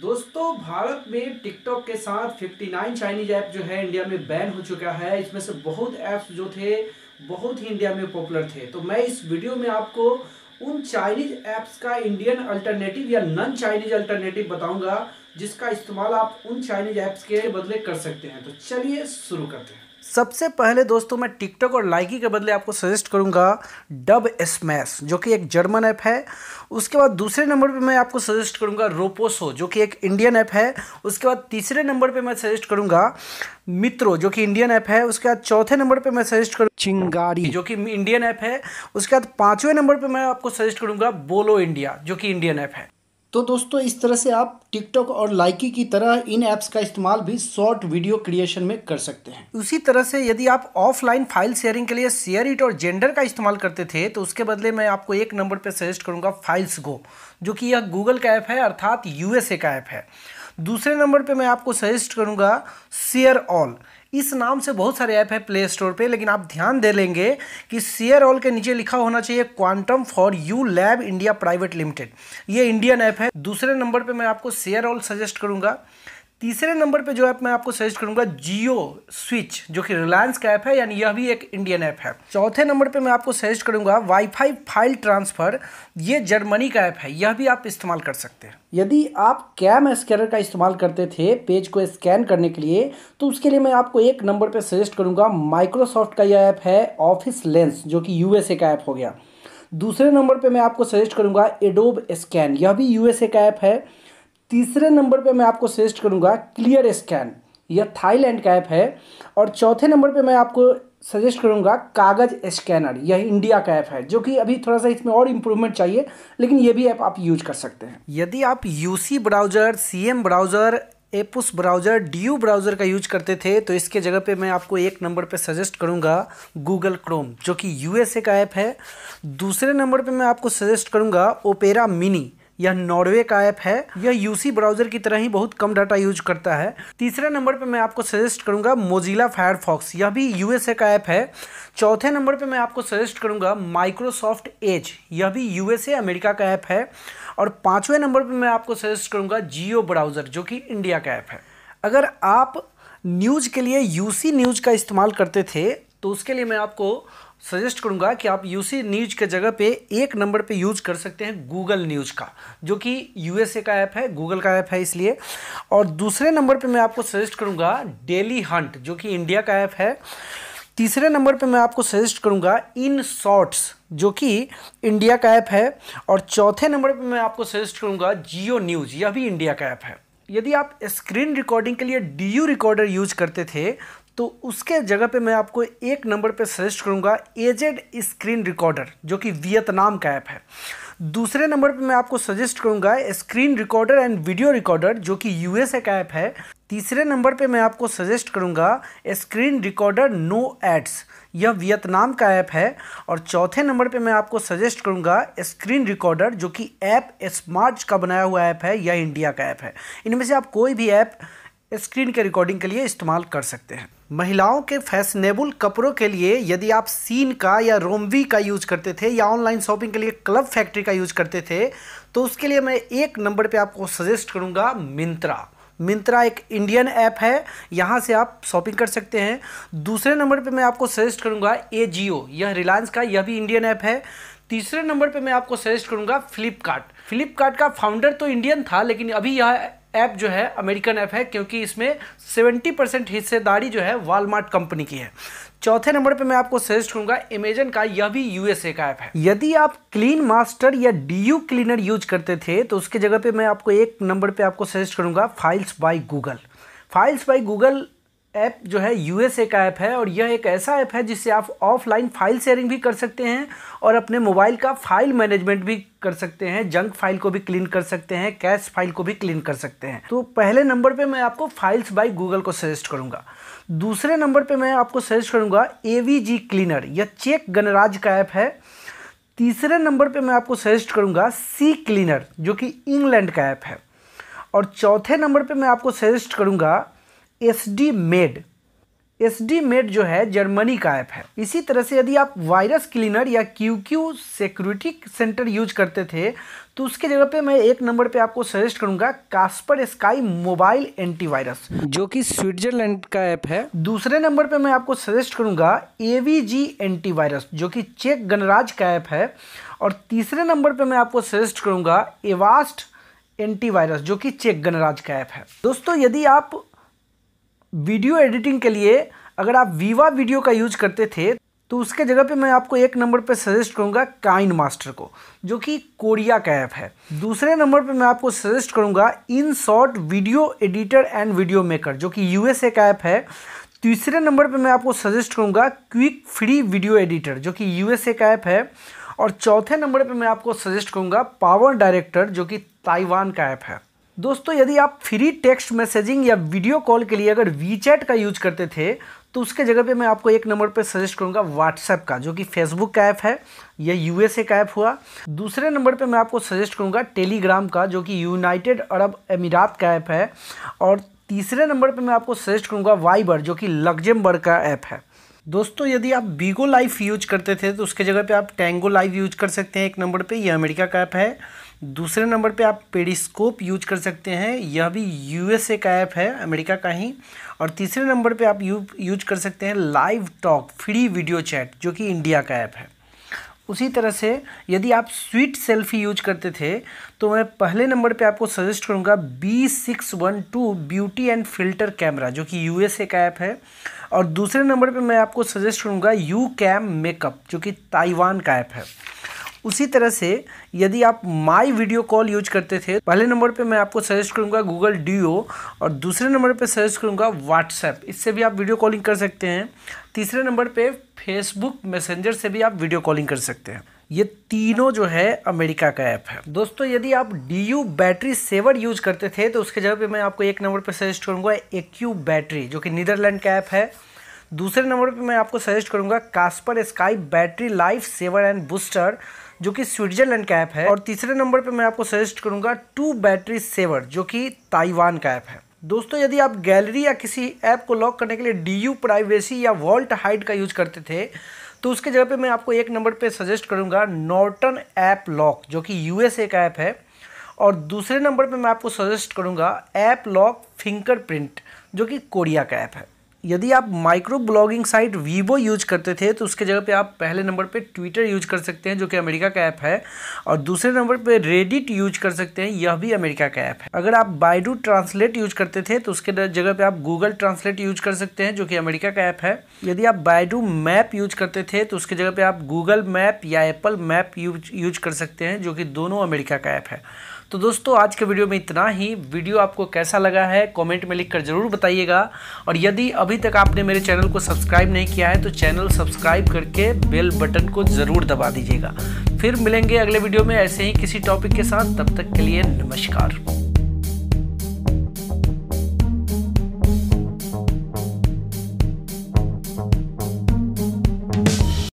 दोस्तों भारत में टिकटॉक के साथ 59 चाइनीज ऐप जो है इंडिया में बैन हो चुका है इसमें से बहुत ऐप्स जो थे बहुत ही इंडिया में पॉपुलर थे तो मैं इस वीडियो में आपको उन चाइनीज ऐप्स का इंडियन अल्टरनेटिव या नॉन चाइनीज अल्टरनेटिव बताऊंगा जिसका इस्तेमाल आप उन चाइनीज ऐप्स के बदले कर सकते हैं तो चलिए शुरू करते हैं सबसे पहले दोस्तों मैं टिकटॉक और लाइकी के बदले आपको सजेस्ट करूंगा डब स्मैश जो कि एक जर्मन ऐप है उसके बाद दूसरे नंबर पे मैं आपको सजेस्ट करूंगा रोपोसो जो कि एक इंडियन ऐप है उसके बाद तीसरे नंबर पे मैं सजेस्ट करूंगा मित्रो जो कि इंडियन ऐप है उसके बाद चौथे नंबर पे मैं सजेस्ट करूँ चिंगारी जो कि इंडियन ऐप है उसके बाद पाँचवें नंबर पर मैं आपको सजेस्ट करूँगा बोलो इंडिया जो कि इंडियन ऐप है तो दोस्तों इस तरह से आप टिकटॉक और लाइकी की तरह इन ऐप्स का इस्तेमाल भी शॉर्ट वीडियो क्रिएशन में कर सकते हैं उसी तरह से यदि आप ऑफलाइन फाइल शेयरिंग के लिए शेयर इट और जेंडर का इस्तेमाल करते थे तो उसके बदले मैं आपको एक नंबर पर सजेस्ट करूँगा फाइल्स गो जो कि यह गूगल का ऐप है अर्थात यूएसए का ऐप है दूसरे नंबर पे मैं आपको सजेस्ट करूंगा शेयर ऑल इस नाम से बहुत सारे ऐप है प्ले स्टोर पे लेकिन आप ध्यान दे लेंगे कि शेयर ऑल के नीचे लिखा होना चाहिए quantum for you lab India private limited ये इंडियन ऐप है दूसरे नंबर पे मैं आपको शेयर ऑल सजेस्ट करूंगा तीसरे नंबर पे जो ऐप मैं आपको सजेस्ट करूंगा जियो स्विच जो कि रिलायंस का ऐप है यानी यह भी एक इंडियन ऐप है चौथे नंबर पे मैं आपको सजेस्ट करूंगा वाईफाई फाइल ट्रांसफ़र ये जर्मनी का ऐप है यह भी आप इस्तेमाल कर सकते हैं यदि आप कैम स्कैनर का इस्तेमाल करते थे पेज को स्कैन करने के लिए तो उसके लिए मैं आपको एक नंबर पर सजेस्ट करूँगा माइक्रोसॉफ्ट का यह ऐप है ऑफिस लेंस जो कि यूएसए का ऐप हो गया दूसरे नंबर पर मैं आपको सजेस्ट करूँगा एडोब स्कैन यह भी यूएसए का ऐप है तीसरे नंबर पे मैं आपको सजेस्ट करूँगा क्लियर स्कैन यह थाईलैंड का ऐप है और चौथे नंबर पे मैं आपको सजेस्ट करूँगा कागज़ स्कैनर यह इंडिया का ऐप है जो कि अभी थोड़ा सा इसमें और इम्प्रूवमेंट चाहिए लेकिन ये भी ऐप आप यूज कर सकते हैं यदि आप U browser C browser APUS browser D browser का यूज करते थे तो इसके जगह पे मैं आपको एक नंबर पे सजेस्ट करूँगा गूगल क्रोम जो कि यूएसए का ऐप है दूसरे नंबर पे मैं आपको सजेस्ट करूँगा ओपेरा मिनी यह नॉर्वे का ऐप है यह यूसी ब्राउजर की तरह ही बहुत कम डाटा यूज करता है तीसरे नंबर पर मैं आपको सजेस्ट करूंगा मोजिला फायरफॉक्स यह भी यूएसए का ऐप है चौथे नंबर पर मैं आपको सजेस्ट करूंगा माइक्रोसॉफ्ट एज यह भी यूएसए अमेरिका का ऐप है और पाँचवें नंबर पर मैं आपको सजेस्ट करूँगा जियो ब्राउज़र जो कि इंडिया का ऐप है अगर आप न्यूज़ के लिए यूसी न्यूज़ का इस्तेमाल करते थे तो उसके लिए मैं आपको सजेस्ट करूंगा कि आप यूसी न्यूज के जगह पे एक नंबर पे यूज कर सकते हैं गूगल न्यूज का जो कि यूएसए का ऐप है गूगल का ऐप है इसलिए और दूसरे नंबर पे मैं आपको सजेस्ट करूंगा डेली हंट जो कि इंडिया का ऐप है तीसरे नंबर पे मैं आपको सजेस्ट करूंगा इन शॉर्ट्स जो कि इंडिया का ऐप है और चौथे नंबर पर मैं आपको सजेस्ट करूँगा जियो न्यूज़ यह भी इंडिया का ऐप है यदि आप स्क्रीन रिकॉर्डिंग के लिए डी यू रिकॉर्डर यूज करते थे तो उसके जगह पे मैं आपको एक नंबर पे सजेस्ट करूँगा एजेड स्क्रीन रिकॉर्डर जो कि वियतनाम का ऐप है दूसरे नंबर पे मैं आपको सजेस्ट करूंगा screen recorder and video recorder जो कि यूएसए का ऐप है तीसरे नंबर पे मैं आपको सजेस्ट करूंगा स्क्रीन रिकॉर्डर नो एड्स यह वियतनाम का ऐप है और चौथे नंबर पे मैं आपको सजेस्ट करूंगा स्क्रीन रिकॉर्डर जो कि ऐप स्मार्ट का बनाया हुआ ऐप है या इंडिया का ऐप है इनमें से आप कोई भी ऐप स्क्रीन के रिकॉर्डिंग के लिए इस्तेमाल कर सकते हैं महिलाओं के फैशनेबल कपड़ों के लिए यदि आप सीन का या रोमवी का यूज करते थे या ऑनलाइन शॉपिंग के लिए क्लब फैक्ट्री का यूज करते थे तो उसके लिए मैं एक नंबर पे आपको सजेस्ट करूँगा मिंत्रा मिंत्रा एक इंडियन ऐप है यहाँ से आप शॉपिंग कर सकते हैं दूसरे नंबर पे मैं आपको सजेस्ट करूँगा ए जियो यह रिलायंस का यह भी इंडियन ऐप है तीसरे नंबर पे मैं आपको सजेस्ट करूँगा फ्लिपकार्ट फ्लिपकार्ट का फाउंडर तो इंडियन था लेकिन अभी यह ऐप जो है अमेरिकन ऐप है क्योंकि इसमें 70 परसेंट हिस्सेदारी जो है वालमार्ट कंपनी की है चौथे नंबर पे मैं आपको सजेस्ट करूंगा इमेजन का यह भी यूएसए का ऐप है यदि आप क्लीन मास्टर या डी यू क्लीनर यूज करते थे तो उसके जगह पे मैं आपको एक नंबर पे आपको सजेस्ट करूंगा files by Google files by Google app जो है यूएसए का ऐप है और यह एक ऐसा ऐप है जिससे आप ऑफलाइन फाइल शेयरिंग भी कर सकते हैं और अपने मोबाइल का फाइल मैनेजमेंट भी कर सकते हैं जंक फाइल को भी क्लीन कर सकते हैं कैश फाइल को भी क्लीन कर सकते हैं तो पहले नंबर पे मैं आपको फाइल्स बाय गूगल को सजेस्ट करूंगा दूसरे नंबर पे मैं आपको सजेस्ट करूंगा ए क्लीनर यह चेक गणराज का ऐप है तीसरे नंबर पर मैं आपको सजेस्ट करूँगा सी क्लीनर जो कि इंग्लैंड का ऐप है और चौथे नंबर पर मैं आपको सजेस्ट करूँगा S D maid S D maid जो है जर्मनी का ऐप है इसी तरह से यदि आप वायरस क्लीनर या Q Q security centre use करते थे तो उसके जगह पे मैं एक नंबर पे आपको सजेस्ट करूंगा कास्पर स्काई मोबाइल एंटीवायरस जो कि स्विट्जरलैंड का ऐप है दूसरे नंबर पे मैं आपको सजेस्ट करूंगा एवीजी एंटीवायरस जो कि चेक गणराज का ऐप है और तीसरे नंबर पे मैं आपको सजेस्ट करूंगा एवास्ट एंटीवायरस जो कि चेक गणराज का ऐप है दोस्तों यदि आप वीडियो एडिटिंग के लिए अगर आप वीवा वीडियो का यूज करते थे तो उसके जगह पे मैं आपको एक नंबर पे सजेस्ट करूँगा काइन मास्टर को जो कि कोरिया का ऐप है दूसरे नंबर पे मैं आपको सजेस्ट करूँगा InShot video editor and video maker जो कि यूएसए का ऐप है तीसरे नंबर पे मैं आपको सजेस्ट करूँगा क्विक फ्री वीडियो एडिटर जो कि यूएसए का ऐप है और चौथे नंबर पर मैं आपको सजेस्ट करूँगा पावर डायरेक्टर जो कि ताइवान का ऐप है दोस्तों यदि आप फ्री टेक्स्ट मैसेजिंग या वीडियो कॉल के लिए अगर वीचैट का यूज करते थे तो उसके जगह पे मैं आपको एक नंबर पे सजेस्ट करूंगा व्हाट्सएप का जो कि फेसबुक का ऐप है या यूएसए का ऐप हुआ दूसरे नंबर पे मैं आपको सजेस्ट करूंगा टेलीग्राम का जो कि यूनाइटेड अरब अमीरात का ऐप है और तीसरे नंबर पर मैं आपको सजेस्ट करूँगा वाइबर जो कि लग्जमबर्ग का ऐप है दोस्तों यदि आप बीगो लाइफ यूज करते थे तो उसके जगह पे आप टेंगो लाइफ यूज कर सकते हैं एक नंबर पे यह अमेरिका का ऐप है दूसरे नंबर पे आप पेडिस्कोप यूज कर सकते हैं यह भी यूएसए का ऐप है अमेरिका का ही और तीसरे नंबर पे आप यू यूज कर सकते हैं live talk free video chat जो कि इंडिया का ऐप है उसी तरह से यदि आप स्वीट सेल्फी यूज करते थे तो मैं पहले नंबर पे आपको सजेस्ट करूँगा B six one two beauty and filter camera जो कि यूएसए का ऐप है और दूसरे नंबर पे मैं आपको सजेस्ट करूँगा यू कैम मेकअप जो कि ताइवान का ऐप है उसी तरह से यदि आप माई वीडियो कॉल यूज करते थे पहले नंबर पे मैं आपको सजेस्ट करूँगा गूगल ड्यूओ और दूसरे नंबर पे सजेस्ट करूँगा व्हाट्सएप इससे भी आप वीडियो कॉलिंग कर सकते हैं तीसरे नंबर पे फेसबुक मैसेंजर से भी आप वीडियो कॉलिंग कर सकते हैं ये तीनों जो है अमेरिका का ऐप है दोस्तों यदि आप D U battery saver use करते थे तो उसके जगह पर मैं आपको एक नंबर पर सजेस्ट करूँगा एक बैटरी जो कि नीदरलैंड का ऐप है दूसरे नंबर पे मैं आपको सजेस्ट करूँगा Kaspersky battery life saver and booster जो कि स्विट्जरलैंड का ऐप है और तीसरे नंबर पर मैं आपको सजेस्ट करूँगा टू बैटरी सेवर जो कि ताइवान का ऐप है दोस्तों यदि आप गैलरी या किसी ऐप को लॉक करने के लिए डी यू प्राइवेसी या वॉल्ट हाइट का यूज करते थे तो उसके जगह पे मैं आपको एक नंबर पे सजेस्ट करूँगा नॉर्टन ऐप लॉक जो कि यूएसए का ऐप है और दूसरे नंबर पे मैं आपको सजेस्ट करूँगा ऐप लॉक फिंगरप्रिंट जो कि कोरिया का ऐप है यदि आप micro blogging site Weibo use करते थे तो उसके जगह पे आप पहले नंबर पे ट्विटर यूज कर सकते हैं जो कि अमेरिका का ऐप है और दूसरे नंबर पे रेडिट यूज कर सकते हैं यह भी अमेरिका का ऐप है अगर आप बाइडू ट्रांसलेट यूज करते थे तो उसके जगह पे आप गूगल ट्रांसलेट यूज कर सकते हैं जो कि अमेरिका का ऐप है यदि आप बाइडू मैप यूज करते थे तो उसके जगह पर आप गूगल मैप या एप्पल मैप यूज यूज कर सकते हैं जो कि दोनों अमेरिका का ऐप है तो दोस्तों आज के वीडियो में इतना ही वीडियो आपको कैसा लगा है कमेंट में लिखकर ज़रूर बताइएगा और यदि अभी तक आपने मेरे चैनल को सब्सक्राइब नहीं किया है तो चैनल सब्सक्राइब करके बेल बटन को ज़रूर दबा दीजिएगा फिर मिलेंगे अगले वीडियो में ऐसे ही किसी टॉपिक के साथ तब तक के लिए नमस्कार